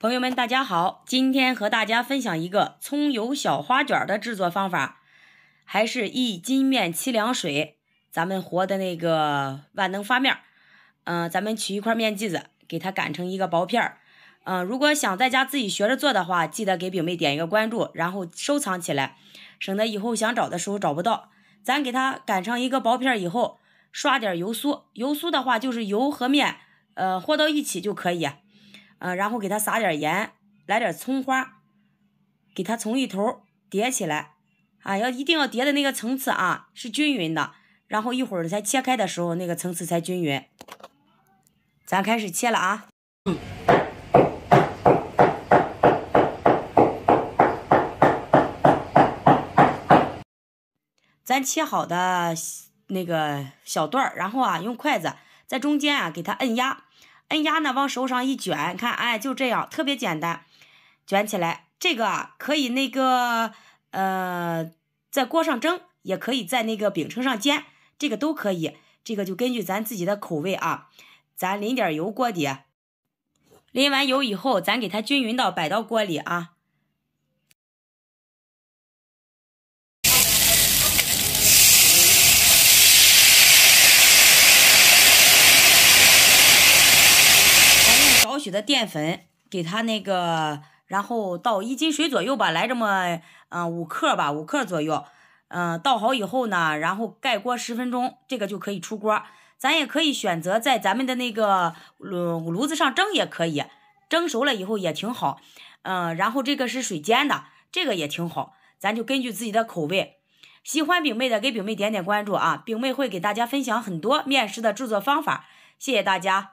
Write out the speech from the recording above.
朋友们，大家好！今天和大家分享一个葱油小花卷的制作方法，还是一斤面七两水，咱们和的那个万能发面儿。嗯，咱们取一块面剂子，给它擀成一个薄片儿。嗯，如果想在家自己学着做的话，记得给饼妹点一个关注，然后收藏起来，省得以后想找的时候找不到。咱给它擀成一个薄片儿以后，刷点油酥，油酥的话就是油和面，呃，和到一起就可以。啊，然后给它撒点盐，来点葱花，给它从一头叠起来，啊，要一定要叠的那个层次啊是均匀的，然后一会儿才切开的时候那个层次才均匀。咱开始切了啊。咱切好的那个小段儿，然后啊用筷子在中间啊给它摁压。摁压呢，往手上一卷，看，哎，就这样，特别简单，卷起来。这个可以那个，呃，在锅上蒸，也可以在那个饼铛上煎，这个都可以。这个就根据咱自己的口味啊，咱淋点油锅底，淋完油以后，咱给它均匀的摆到锅里啊。取的淀粉给它那个，然后倒一斤水左右吧，来这么，嗯，五克吧，五克左右，嗯，倒好以后呢，然后盖锅十分钟，这个就可以出锅。咱也可以选择在咱们的那个炉炉子上蒸也可以，蒸熟了以后也挺好。嗯，然后这个是水煎的，这个也挺好，咱就根据自己的口味。喜欢饼妹的给饼妹点点关注啊，饼妹会给大家分享很多面食的制作方法，谢谢大家。